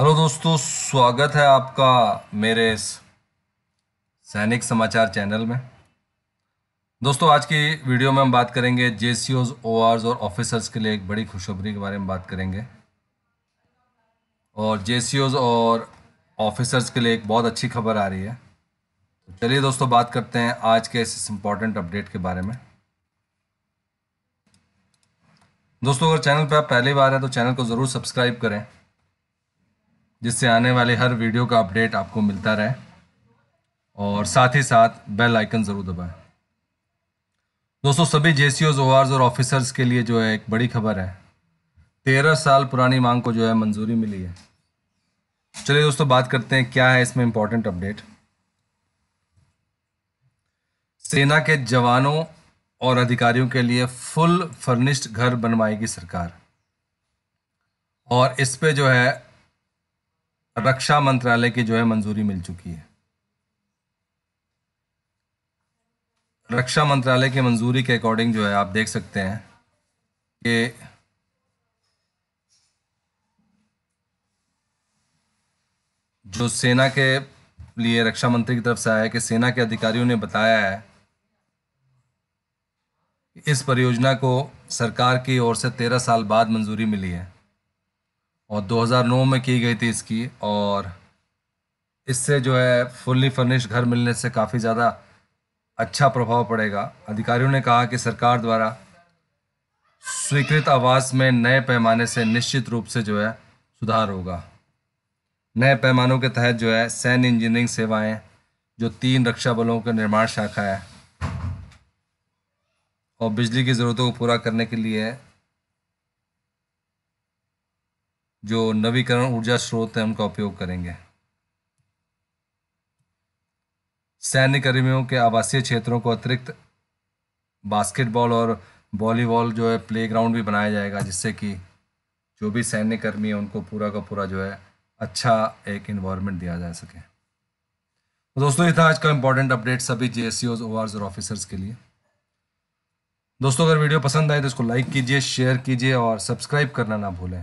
hello दोस्तों स्वागत है आपका मेरे इस सैनिक समाचार चैनल में दोस्तों आज की वीडियो में हम बात करेंगे जे सी ओज और ऑफिसर्स के लिए एक बड़ी खुशखबरी के बारे में बात करेंगे और जे सी ओज और ऑफिसर्स के लिए एक बहुत अच्छी खबर आ रही है तो चलिए दोस्तों बात करते हैं आज के इस इम्पॉर्टेंट अपडेट के बारे में दोस्तों अगर चैनल पर आप पहली बार हैं तो चैनल को ज़रूर सब्सक्राइब करें जिससे आने वाले हर वीडियो का अपडेट आपको मिलता रहे और साथ ही साथ बेल आइकन ज़रूर दबाएं दोस्तों सभी जे सी और ऑफिसर्स के लिए जो है एक बड़ी खबर है तेरह साल पुरानी मांग को जो है मंजूरी मिली है चलिए दोस्तों बात करते हैं क्या है इसमें इम्पोर्टेंट अपडेट सेना के जवानों और अधिकारियों के लिए फुल फर्निश्ड घर बनवाएगी सरकार और इस पे जो है रक्षा मंत्रालय की जो है मंजूरी मिल चुकी है रक्षा मंत्रालय की मंजूरी के अकॉर्डिंग जो है आप देख सकते हैं कि जो सेना के लिए रक्षा मंत्री की तरफ से आया है कि सेना के अधिकारियों ने बताया है इस परियोजना को सरकार की ओर से तेरह साल बाद मंजूरी मिली है और 2009 में की गई थी इसकी और इससे जो है फुल्ली फर्निश घर मिलने से काफ़ी ज़्यादा अच्छा प्रभाव पड़ेगा अधिकारियों ने कहा कि सरकार द्वारा स्वीकृत आवास में नए पैमाने से निश्चित रूप से जो है सुधार होगा नए पैमानों के तहत जो है सैन्य इंजीनियरिंग सेवाएं जो तीन रक्षा बलों के निर्माण शाखा है और बिजली की ज़रूरतों को पूरा करने के लिए जो नवीकरण ऊर्जा स्रोत हैं उनका उपयोग करेंगे सैन्य कर्मियों के आवासीय क्षेत्रों को अतिरिक्त बास्केटबॉल और वॉलीबॉल जो है प्लेग्राउंड भी बनाया जाएगा जिससे कि जो भी सैन्य कर्मी है उनको पूरा का पूरा जो है अच्छा एक इन्वायरमेंट दिया जा सके तो दोस्तों ये था आज का इंपॉर्टेंट अपडेट सभी जे एस और ऑफिसर्स के लिए दोस्तों अगर वीडियो पसंद आए तो इसको लाइक कीजिए शेयर कीजिए और सब्सक्राइब करना ना भूलें